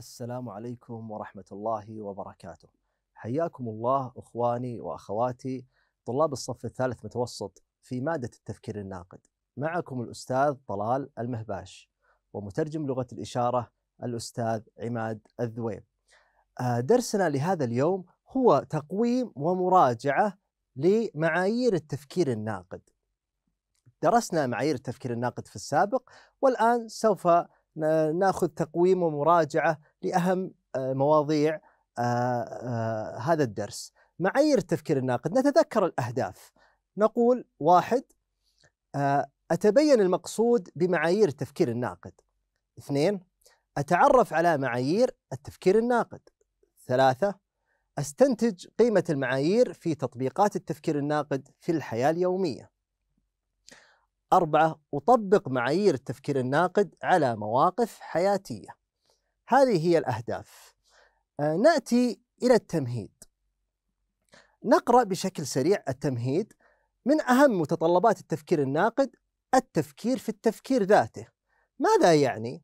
السلام عليكم ورحمة الله وبركاته حياكم الله أخواني وأخواتي طلاب الصف الثالث متوسط في مادة التفكير الناقد معكم الأستاذ طلال المهباش ومترجم لغة الإشارة الأستاذ عماد الذويب آه، درسنا لهذا اليوم هو تقويم ومراجعة لمعايير التفكير الناقد درسنا معايير التفكير الناقد في السابق والآن سوف ناخذ تقويم ومراجعه لاهم آه، مواضيع آه، آه، هذا الدرس. معايير التفكير الناقد نتذكر الاهداف. نقول واحد اتبين المقصود بمعايير التفكير الناقد. اثنين اتعرف على معايير التفكير الناقد. ثلاثه استنتج قيمه المعايير في تطبيقات التفكير الناقد في الحياه اليوميه. أربعة أطبق معايير التفكير الناقد على مواقف حياتية هذه هي الأهداف آه، نأتي إلى التمهيد نقرأ بشكل سريع التمهيد من أهم متطلبات التفكير الناقد التفكير في التفكير ذاته ماذا يعني؟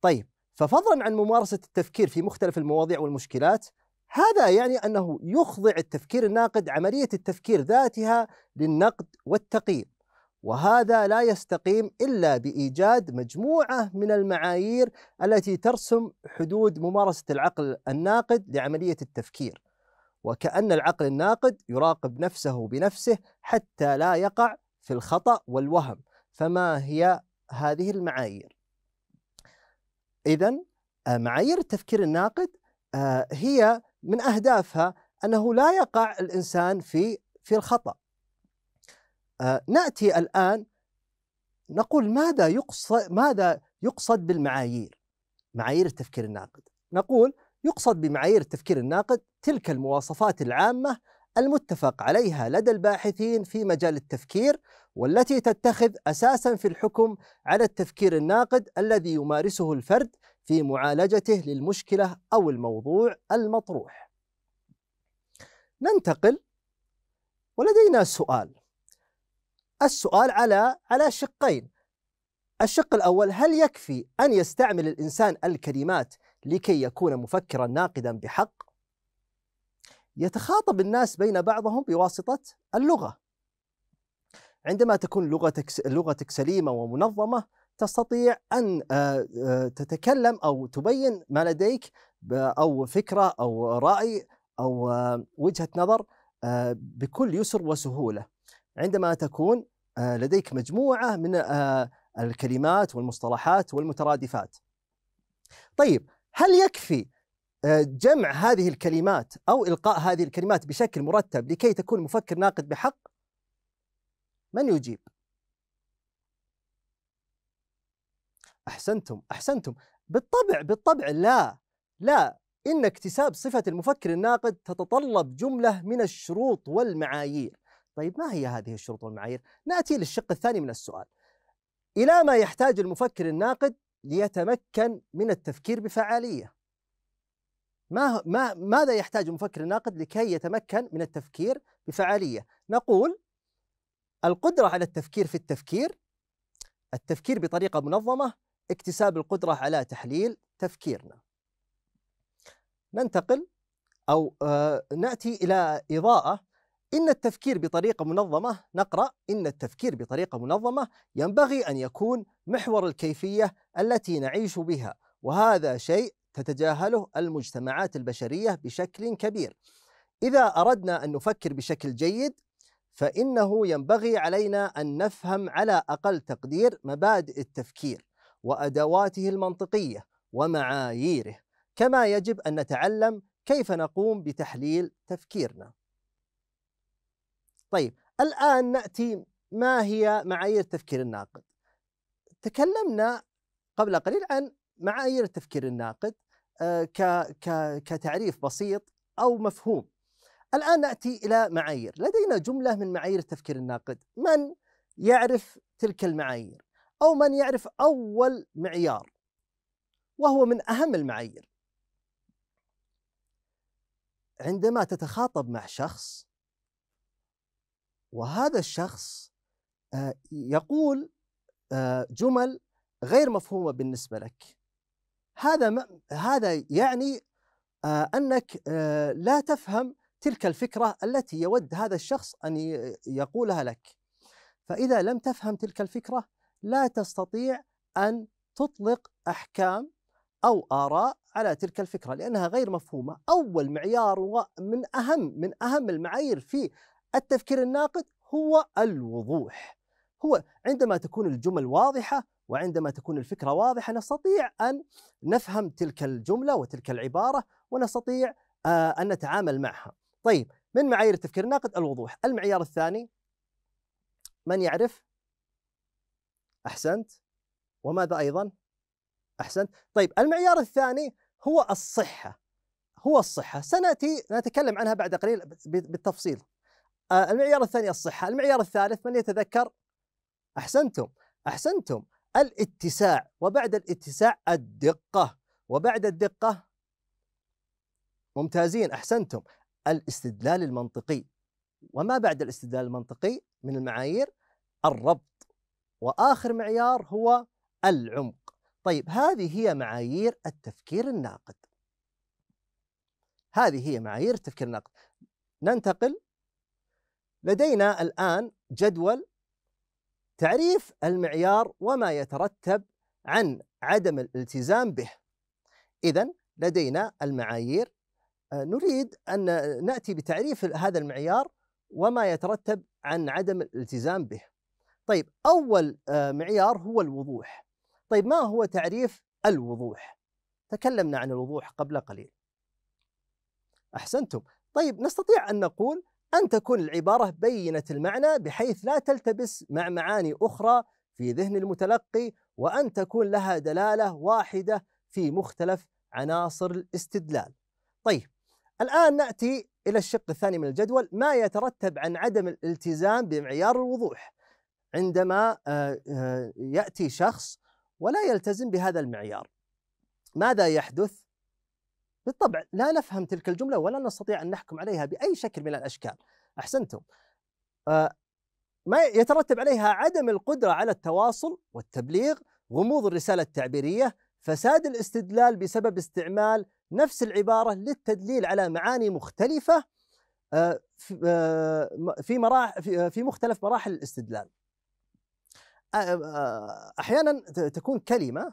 طيب ففضلا عن ممارسة التفكير في مختلف المواضيع والمشكلات هذا يعني أنه يخضع التفكير الناقد عملية التفكير ذاتها للنقد والتقييم وهذا لا يستقيم الا بايجاد مجموعه من المعايير التي ترسم حدود ممارسه العقل الناقد لعمليه التفكير وكان العقل الناقد يراقب نفسه بنفسه حتى لا يقع في الخطا والوهم فما هي هذه المعايير اذا آه، معايير التفكير الناقد آه، هي من اهدافها انه لا يقع الانسان في في الخطأ آه، ناتي الان نقول ماذا يقصد ماذا يقصد بالمعايير؟ معايير التفكير الناقد. نقول يقصد بمعايير التفكير الناقد تلك المواصفات العامه المتفق عليها لدى الباحثين في مجال التفكير والتي تتخذ اساسا في الحكم على التفكير الناقد الذي يمارسه الفرد في معالجته للمشكله او الموضوع المطروح. ننتقل ولدينا سؤال السؤال على على شقين الشق الأول هل يكفي أن يستعمل الإنسان الكلمات لكي يكون مفكرا ناقدا بحق؟ يتخاطب الناس بين بعضهم بواسطة اللغة عندما تكون لغتك, لغتك سليمة ومنظمة تستطيع أن آه، آه، تتكلم أو تبين ما لديك أو فكرة أو رأي أو آه، وجهة نظر بكل يسر وسهولة عندما تكون آه، لديك مجموعة من آه، الكلمات والمصطلحات والمترادفات طيب هل يكفي آه، جمع هذه الكلمات أو إلقاء هذه الكلمات بشكل مرتب لكي تكون مفكر ناقد بحق من يجيب أحسنتم أحسنتم بالطبع بالطبع لا لا إن اكتساب صفة المفكر الناقد تتطلب جملة من الشروط والمعايير طيب ما هي هذه الشروط والمعايير؟ ناتي للشق الثاني من السؤال. الى ما يحتاج المفكر الناقد ليتمكن من التفكير بفعاليه. ما ما ماذا يحتاج المفكر الناقد لكي يتمكن من التفكير بفعاليه؟ نقول القدره على التفكير في التفكير التفكير بطريقه منظمه اكتساب القدره على تحليل تفكيرنا. ننتقل او آه، ناتي الى اضاءه إن التفكير بطريقة منظمة نقرأ إن التفكير بطريقة منظمة ينبغي أن يكون محور الكيفية التي نعيش بها وهذا شيء تتجاهله المجتمعات البشرية بشكل كبير إذا أردنا أن نفكر بشكل جيد فإنه ينبغي علينا أن نفهم على أقل تقدير مبادئ التفكير وأدواته المنطقية ومعاييره كما يجب أن نتعلم كيف نقوم بتحليل تفكيرنا طيب الآن نأتي ما هي معايير التفكير الناقد تكلمنا قبل قليل عن معايير التفكير الناقد آه، كتعريف بسيط أو مفهوم الآن نأتي إلى معايير لدينا جملة من معايير التفكير الناقد من يعرف تلك المعايير أو من يعرف أول معيار وهو من أهم المعايير عندما تتخاطب مع شخص وهذا الشخص آه، يقول آه، جمل غير مفهومه بالنسبه لك هذا ما هذا يعني آه، انك لا تفهم تلك الفكره التي يود هذا الشخص ان يقولها لك فاذا لم تفهم تلك الفكره لا تستطيع ان تطلق احكام او اراء على تلك الفكره لانها غير مفهومه اول معيار من اهم من اهم المعايير في التفكير الناقد هو الوضوح هو عندما تكون الجمل واضحة وعندما تكون الفكرة واضحة نستطيع أن نفهم تلك الجملة وتلك العبارة ونستطيع آه، أن نتعامل معها طيب من معايير التفكير الناقد الوضوح المعيار الثاني من يعرف أحسنت وماذا أيضا أحسنت طيب المعيار الثاني هو الصحة هو الصحة سنأتي نتكلم عنها بعد قليل بالتفصيل آه، المعيار الثاني الصحة المعيار الثالث من يتذكر أحسنتم أحسنتم الاتساع وبعد الاتساع الدقة وبعد الدقة ممتازين أحسنتم الاستدلال المنطقي وما بعد الاستدلال المنطقي من المعايير الربط وآخر معيار هو العمق طيب هذه هي معايير التفكير الناقد هذه هي معايير التفكير الناقد ننتقل لدينا الآن جدول تعريف المعيار وما يترتب عن عدم الالتزام به إذا لدينا المعايير آه، نريد أن نأتي بتعريف هذا المعيار وما يترتب عن عدم الالتزام به طيب أول آه، معيار هو الوضوح طيب ما هو تعريف الوضوح تكلمنا عن الوضوح قبل قليل أحسنتم طيب نستطيع أن نقول أن تكون العبارة بينة المعنى بحيث لا تلتبس مع معاني أخرى في ذهن المتلقي وأن تكون لها دلالة واحدة في مختلف عناصر الاستدلال. طيب الآن نأتي إلى الشق الثاني من الجدول ما يترتب عن عدم الالتزام بمعيار الوضوح عندما آه، آه، يأتي شخص ولا يلتزم بهذا المعيار ماذا يحدث؟ بالطبع لا نفهم تلك الجملة ولا نستطيع أن نحكم عليها بأي شكل من الأشكال أحسنتم آه، ما يترتب عليها عدم القدرة على التواصل والتبليغ غموض الرسالة التعبيرية فساد الاستدلال بسبب استعمال نفس العبارة للتدليل على معاني مختلفة آه، آه، في مراحل في مختلف مراحل الاستدلال احيانا تكون كلمه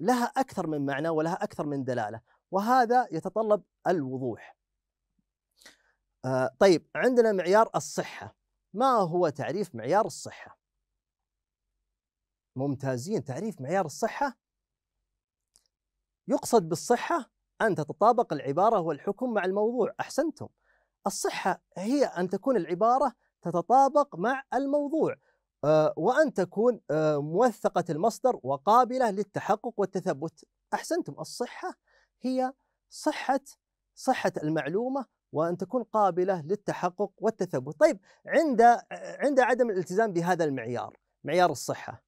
لها اكثر من معنى ولها اكثر من دلاله وهذا يتطلب الوضوح آه طيب عندنا معيار الصحة ما هو تعريف معيار الصحة ممتازين تعريف معيار الصحة يقصد بالصحة أن تتطابق العبارة والحكم مع الموضوع أحسنتم الصحة هي أن تكون العبارة تتطابق مع الموضوع آه، وأن تكون آه، موثقة المصدر وقابلة للتحقق والتثبت أحسنتم الصحة هي صحة صحة المعلومة وأن تكون قابلة للتحقق والتثبت طيب عند عند عدم الالتزام بهذا المعيار معيار الصحة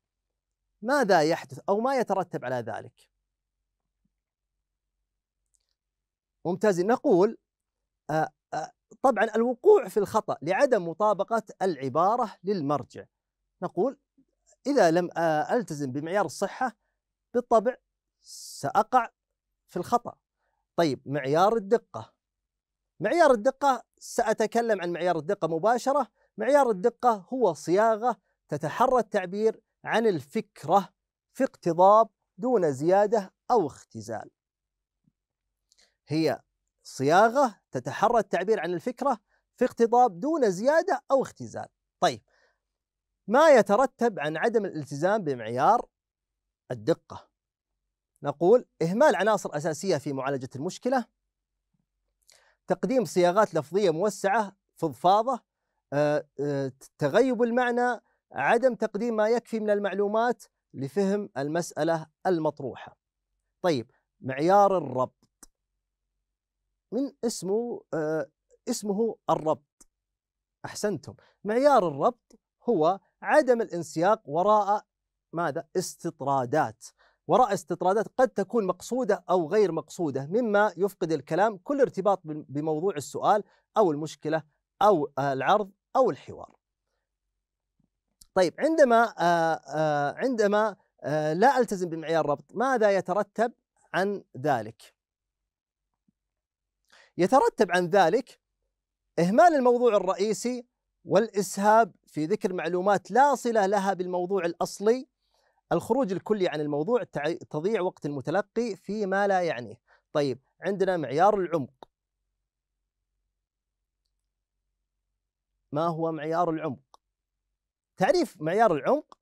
ماذا يحدث أو ما يترتب على ذلك ممتاز نقول آه، آه، طبعا الوقوع في الخطأ لعدم مطابقة العبارة للمرجع نقول إذا لم آه، ألتزم بمعيار الصحة بالطبع سأقع في الخطأ طيب معيار الدقة معيار الدقة سأتكلم عن معيار الدقة مباشرة معيار الدقة هو صياغة تتحرى التعبير عن الفكرة في اقتضاب دون زيادة أو اختزال هي صياغة تتحرى التعبير عن الفكرة في اقتضاب دون زيادة أو اختزال طيب ما يترتب عن عدم الالتزام بمعيار الدقة نقول إهمال عناصر أساسية في معالجة المشكلة تقديم صياغات لفظية موسعة فضفاضة آه، آه، تغيب المعنى عدم تقديم ما يكفي من المعلومات لفهم المسألة المطروحة طيب معيار الربط من اسمه آه، اسمه الربط أحسنتم معيار الربط هو عدم الانسياق وراء ماذا استطرادات وراء استطرادات قد تكون مقصوده او غير مقصوده مما يفقد الكلام كل ارتباط بموضوع السؤال او المشكله او آه، العرض او الحوار. طيب عندما آه، آه، عندما لا التزم بمعيار الربط ماذا يترتب عن ذلك؟ يترتب عن ذلك اهمال الموضوع الرئيسي والاسهاب في ذكر معلومات لا صله لها بالموضوع الاصلي الخروج الكلي عن الموضوع تضيع وقت المتلقي فيما لا يعنيه طيب عندنا معيار العمق ما هو معيار العمق تعريف معيار العمق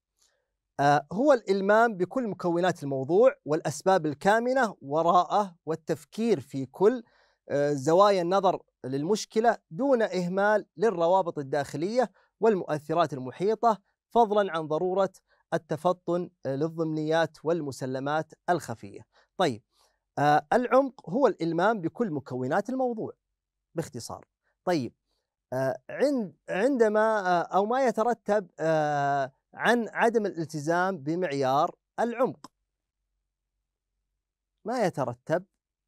آه، هو الإلمام بكل مكونات الموضوع والأسباب الكامنة وراءه والتفكير في كل آه، زوايا النظر للمشكلة دون إهمال للروابط الداخلية والمؤثرات المحيطة فضلا عن ضرورة التفطن للضمنيات والمسلمات الخفية طيب آه، العمق هو الإلمام بكل مكونات الموضوع باختصار طيب آه، عندما آه، أو ما يترتب عن عدم الالتزام بمعيار العمق ما يترتب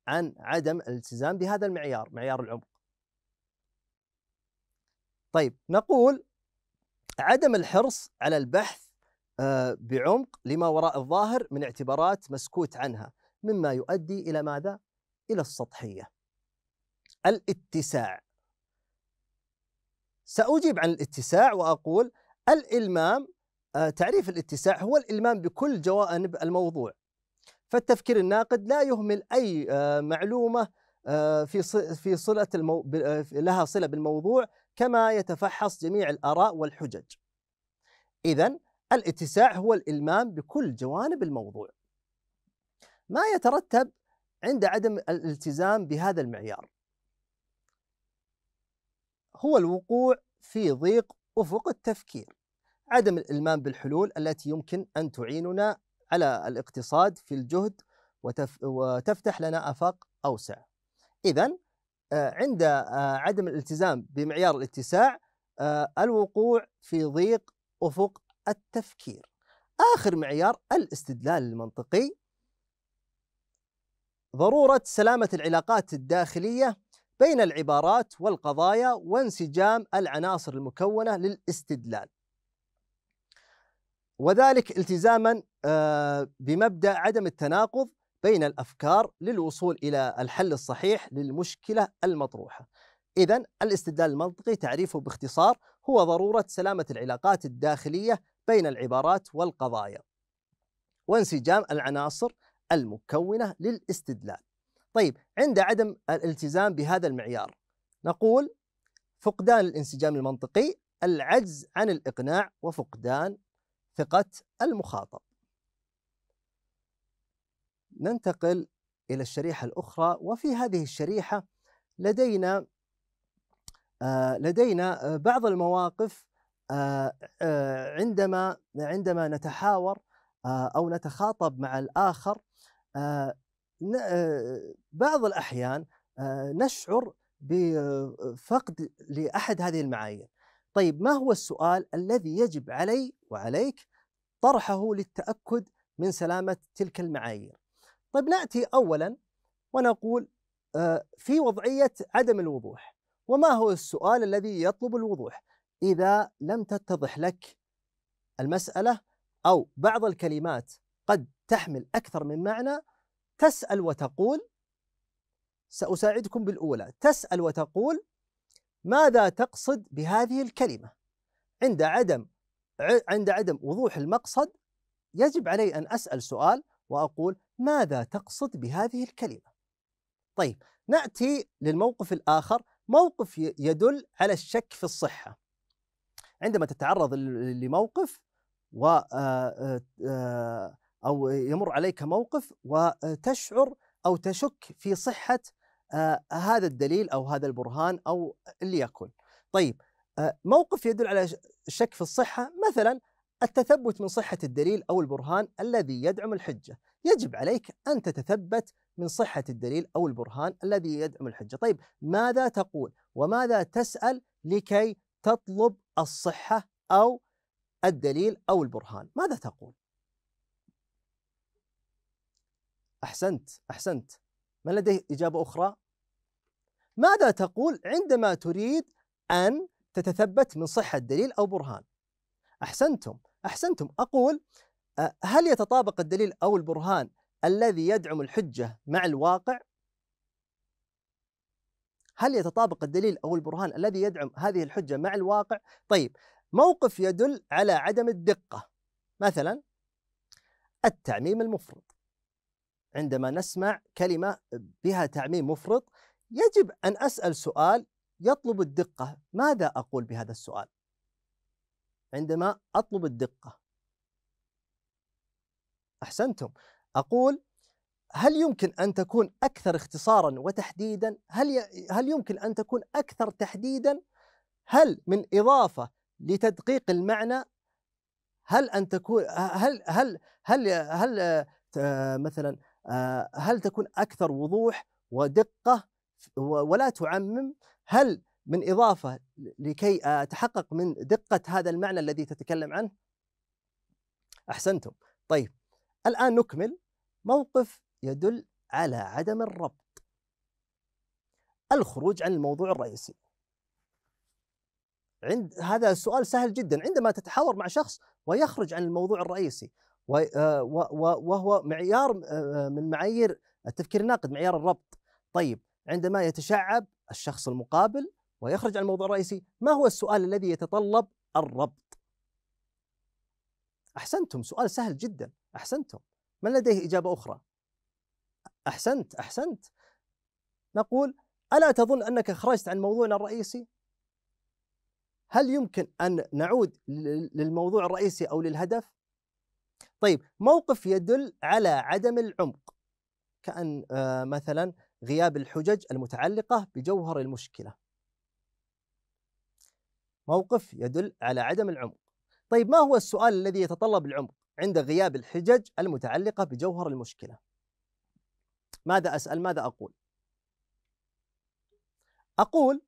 عن عدم الالتزام بهذا المعيار معيار العمق طيب نقول عدم الحرص على البحث آه، بعمق لما وراء الظاهر من اعتبارات مسكوت عنها مما يؤدي الى ماذا؟ الى السطحيه. الاتساع ساجيب عن الاتساع واقول الالمام آه، تعريف الاتساع هو الالمام بكل جوانب الموضوع. فالتفكير الناقد لا يهمل اي آه، معلومه في في صله المو... لها صله بالموضوع كما يتفحص جميع الاراء والحجج. اذا الاتساع هو الإلمام بكل جوانب الموضوع ما يترتب عند عدم الالتزام بهذا المعيار هو الوقوع في ضيق أفق التفكير عدم الإلمام بالحلول التي يمكن أن تعيننا على الاقتصاد في الجهد وتف وتفتح لنا آفاق أوسع إذا آه، عند آه، عدم الالتزام بمعيار الاتساع آه، الوقوع في ضيق أفق التفكير آخر معيار الاستدلال المنطقي ضرورة سلامة العلاقات الداخلية بين العبارات والقضايا وانسجام العناصر المكونة للاستدلال وذلك التزاما آه، بمبدأ عدم التناقض بين الأفكار للوصول إلى الحل الصحيح للمشكلة المطروحة إذا الاستدلال المنطقي تعريفه باختصار هو ضرورة سلامة العلاقات الداخلية بين العبارات والقضايا وانسجام العناصر المكونة للاستدلال طيب عند عدم الالتزام بهذا المعيار نقول فقدان الانسجام المنطقي العجز عن الإقناع وفقدان ثقة المخاطب ننتقل إلى الشريحة الأخرى وفي هذه الشريحة لدينا آه، لدينا بعض المواقف آه، آه، عندما عندما نتحاور آه، او نتخاطب مع الاخر بعض الاحيان نشعر بفقد لاحد هذه المعايير. طيب ما هو السؤال الذي يجب علي وعليك طرحه للتاكد من سلامه تلك المعايير؟ طيب ناتي اولا ونقول في وضعيه عدم الوضوح، وما هو السؤال الذي يطلب الوضوح؟ إذا لم تتضح لك المسألة أو بعض الكلمات قد تحمل أكثر من معنى تسأل وتقول سأساعدكم بالأولى تسأل وتقول ماذا تقصد بهذه الكلمة عند عدم عند عدم وضوح المقصد يجب علي أن أسأل سؤال وأقول ماذا تقصد بهذه الكلمة طيب نأتي للموقف الآخر موقف يدل على الشك في الصحة عندما تتعرض لموقف و آه، آه، أو يمر عليك موقف وتشعر أو تشك في صحة آه، هذا الدليل أو هذا البرهان أو اللي يكن طيب موقف يدل على الشك في الصحة مثلا التثبت من صحة الدليل أو البرهان الذي يدعم الحجة يجب عليك أن تتثبت من صحة الدليل أو البرهان الذي يدعم الحجة طيب ماذا تقول وماذا تسأل لكي تطلب الصحة أو الدليل أو البرهان ماذا تقول؟ أحسنت أحسنت من لديه إجابة أخرى؟ ماذا تقول عندما تريد أن تتثبت من صحة دليل أو برهان؟ أحسنتم أحسنتم أقول آه، هل يتطابق الدليل أو البرهان الذي يدعم الحجة مع الواقع؟ هل يتطابق الدليل أو البرهان الذي يدعم هذه الحجة مع الواقع؟ طيب موقف يدل على عدم الدقة مثلا التعميم المفرط عندما نسمع كلمة بها تعميم مفرط يجب أن أسأل سؤال يطلب الدقة ماذا أقول بهذا السؤال عندما أطلب الدقة أحسنتم أقول هل يمكن ان تكون اكثر اختصارا وتحديدا؟ هل ي... هل يمكن ان تكون اكثر تحديدا؟ هل من اضافه لتدقيق المعنى؟ هل ان تكون هل هل هل هل, هل... مثلا آه، هل تكون اكثر وضوح ودقه ولا تعمم؟ هل من اضافه لكي اتحقق من دقه هذا المعنى الذي تتكلم عنه؟ احسنتم. طيب الان نكمل موقف يدل على عدم الربط الخروج عن الموضوع الرئيسي عند هذا السؤال سهل جدا عندما تتحاور مع شخص ويخرج عن الموضوع الرئيسي آه، وهو معيار آه، آه، من معايير التفكير الناقد معيار الربط طيب عندما يتشعب الشخص المقابل ويخرج عن الموضوع الرئيسي ما هو السؤال الذي يتطلب الربط أحسنتم سؤال سهل جدا أحسنتم من لديه إجابة أخرى أحسنت أحسنت نقول ألا تظن أنك خرجت عن موضوعنا الرئيسي؟ هل يمكن أن نعود للموضوع الرئيسي أو للهدف؟ طيب موقف يدل على عدم العمق كأن آه، مثلا غياب الحجج المتعلقة بجوهر المشكلة موقف يدل على عدم العمق طيب ما هو السؤال الذي يتطلب العمق عند غياب الحجج المتعلقة بجوهر المشكلة؟ ماذا أسأل ماذا أقول أقول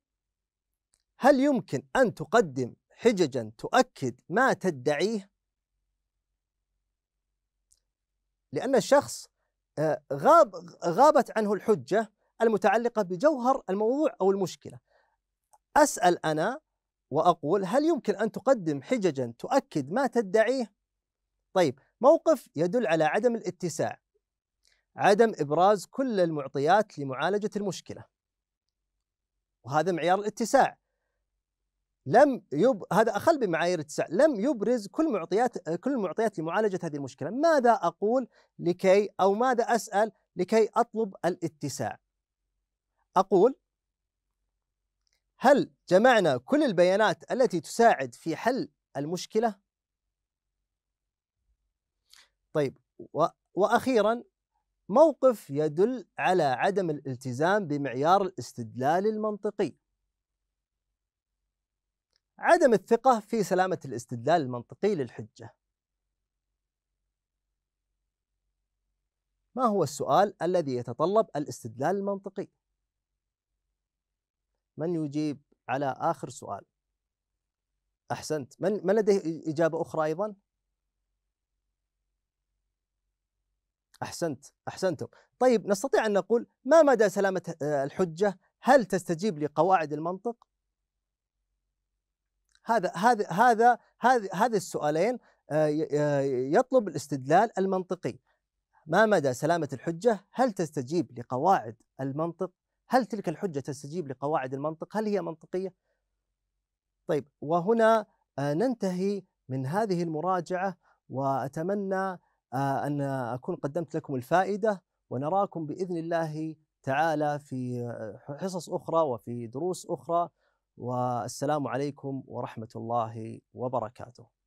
هل يمكن أن تقدم حججا تؤكد ما تدعيه لأن الشخص آه، غاب غابت عنه الحجة المتعلقة بجوهر الموضوع أو المشكلة أسأل أنا وأقول هل يمكن أن تقدم حججا تؤكد ما تدعيه طيب موقف يدل على عدم الاتساع عدم إبراز كل المعطيات لمعالجة المشكلة وهذا معيار الاتساع لم يب... هذا اخل بمعايير الاتساع لم يبرز كل معطيات كل المعطيات لمعالجه هذه المشكله ماذا اقول لكي او ماذا اسال لكي اطلب الاتساع اقول هل جمعنا كل البيانات التي تساعد في حل المشكله طيب و... واخيرا موقف يدل على عدم الالتزام بمعيار الاستدلال المنطقي عدم الثقة في سلامة الاستدلال المنطقي للحجة ما هو السؤال الذي يتطلب الاستدلال المنطقي؟ من يجيب على آخر سؤال؟ أحسنت من, من لديه إجابة أخرى أيضا؟ احسنت احسنتم طيب نستطيع ان نقول ما مدى سلامه آه، الحجه هل تستجيب لقواعد المنطق هذا هذا هذا هذا هذ السؤالين آه، آه، يطلب الاستدلال المنطقي ما مدى سلامة الحجة؟ هل تستجيب لقواعد المنطق؟ هل تلك الحجة تستجيب لقواعد المنطق؟ هل هي منطقية؟ طيب وهنا ننتهي من هذه المراجعة وأتمنى آه، أن أكون قدمت لكم الفائدة ونراكم بإذن الله تعالى في حصص أخرى وفي دروس أخرى والسلام عليكم ورحمة الله وبركاته